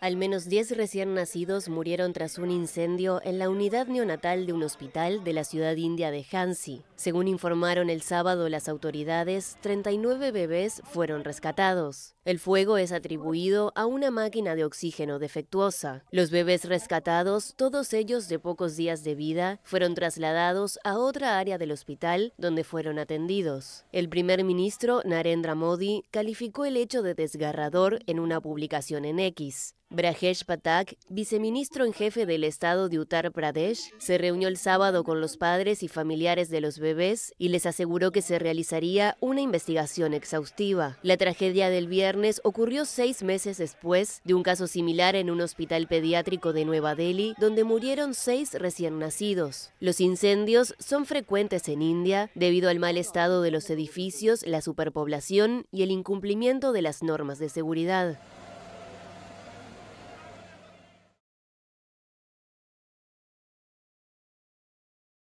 Al menos 10 recién nacidos murieron tras un incendio en la unidad neonatal de un hospital de la ciudad india de Hansi. Según informaron el sábado las autoridades, 39 bebés fueron rescatados. El fuego es atribuido a una máquina de oxígeno defectuosa. Los bebés rescatados, todos ellos de pocos días de vida, fueron trasladados a otra área del hospital donde fueron atendidos. El primer ministro Narendra Modi calificó el hecho de desgarrador en una publicación en X. Brajesh Patak, viceministro en jefe del estado de Uttar Pradesh, se reunió el sábado con los padres y familiares de los bebés y les aseguró que se realizaría una investigación exhaustiva. La tragedia del viernes ocurrió seis meses después de un caso similar en un hospital pediátrico de Nueva Delhi, donde murieron seis recién nacidos. Los incendios son frecuentes en India debido al mal estado de los edificios, la superpoblación y el incumplimiento de las normas de seguridad.